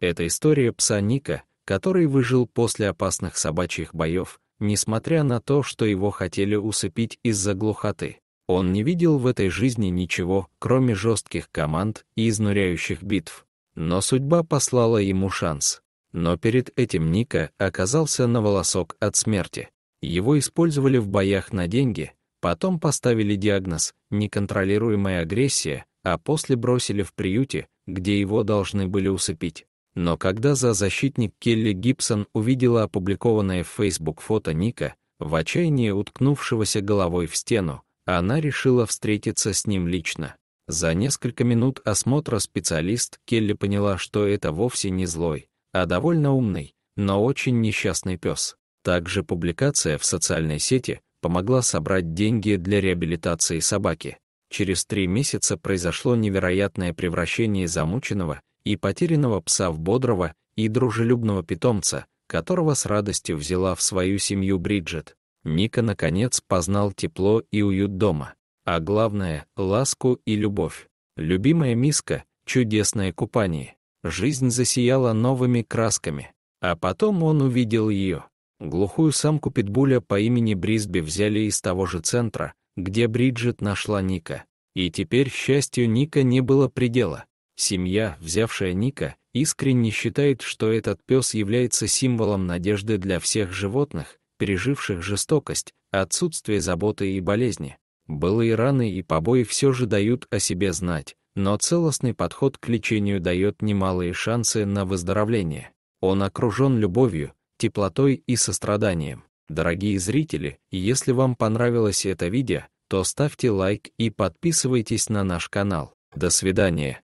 Это история пса Ника, который выжил после опасных собачьих боев, несмотря на то, что его хотели усыпить из-за глухоты. Он не видел в этой жизни ничего, кроме жестких команд и изнуряющих битв. Но судьба послала ему шанс. Но перед этим Ника оказался на волосок от смерти. Его использовали в боях на деньги, потом поставили диагноз «неконтролируемая агрессия», а после бросили в приюте, где его должны были усыпить. Но когда за защитник Келли Гибсон увидела опубликованное в Facebook фото Ника, в отчаянии уткнувшегося головой в стену, она решила встретиться с ним лично. За несколько минут осмотра специалист Келли поняла, что это вовсе не злой, а довольно умный, но очень несчастный пес. Также публикация в социальной сети помогла собрать деньги для реабилитации собаки. Через три месяца произошло невероятное превращение замученного и потерянного пса в бодрого и дружелюбного питомца, которого с радостью взяла в свою семью Бриджит. Ника, наконец, познал тепло и уют дома, а главное — ласку и любовь. Любимая миска — чудесное купание. Жизнь засияла новыми красками. А потом он увидел ее. Глухую самку питбуля по имени Брисби взяли из того же центра, где Бриджит нашла Ника. И теперь счастью Ника не было предела. Семья, взявшая Ника, искренне считает, что этот пес является символом надежды для всех животных, переживших жестокость, отсутствие заботы и болезни. Былые раны и побои все же дают о себе знать, но целостный подход к лечению дает немалые шансы на выздоровление. Он окружен любовью, теплотой и состраданием. Дорогие зрители, если вам понравилось это видео, то ставьте лайк и подписывайтесь на наш канал. До свидания.